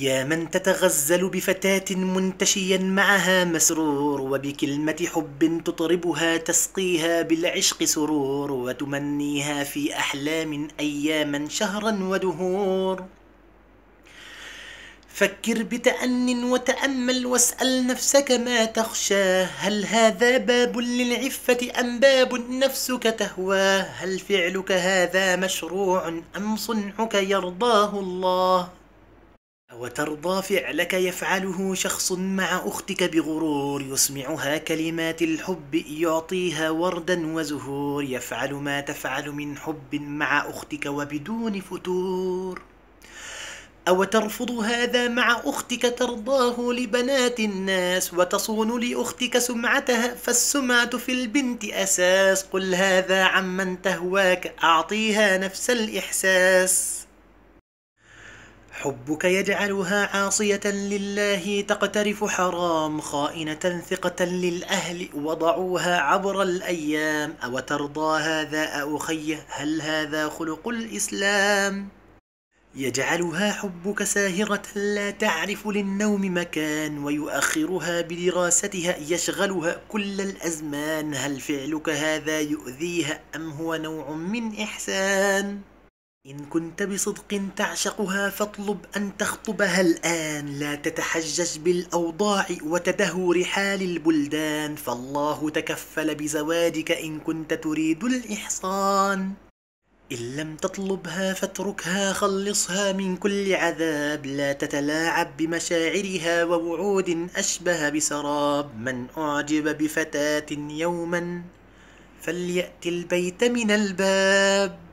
يا من تتغزل بفتاة منتشيا معها مسرور وبكلمة حب تطربها تسقيها بالعشق سرور وتمنيها في أحلام أياما شهرا ودهور فكر بتأن وتأمل واسأل نفسك ما تخشى هل هذا باب للعفة أم باب نفسك تهوى هل فعلك هذا مشروع أم صنعك يرضاه الله أوترضى فعلك يفعله شخص مع أختك بغرور يسمعها كلمات الحب يعطيها وردا وزهور يفعل ما تفعل من حب مع أختك وبدون فتور أو ترفض هذا مع أختك ترضاه لبنات الناس وتصون لأختك سمعتها فالسمعة في البنت أساس قل هذا عمن تهواك أعطيها نفس الإحساس حبك يجعلها عاصية لله تقترف حرام خائنة ثقة للأهل وضعوها عبر الأيام أو ترضى هذا أخي هل هذا خلق الإسلام؟ يجعلها حبك ساهرة لا تعرف للنوم مكان ويؤخرها بدراستها يشغلها كل الأزمان هل فعلك هذا يؤذيها أم هو نوع من إحسان؟ إن كنت بصدق تعشقها فاطلب أن تخطبها الآن لا تتحجج بالأوضاع وتدهو رحال البلدان فالله تكفل بزواجك إن كنت تريد الإحصان إن لم تطلبها فاتركها خلصها من كل عذاب لا تتلاعب بمشاعرها ووعود أشبه بسراب من أعجب بفتاة يوما فليأت البيت من الباب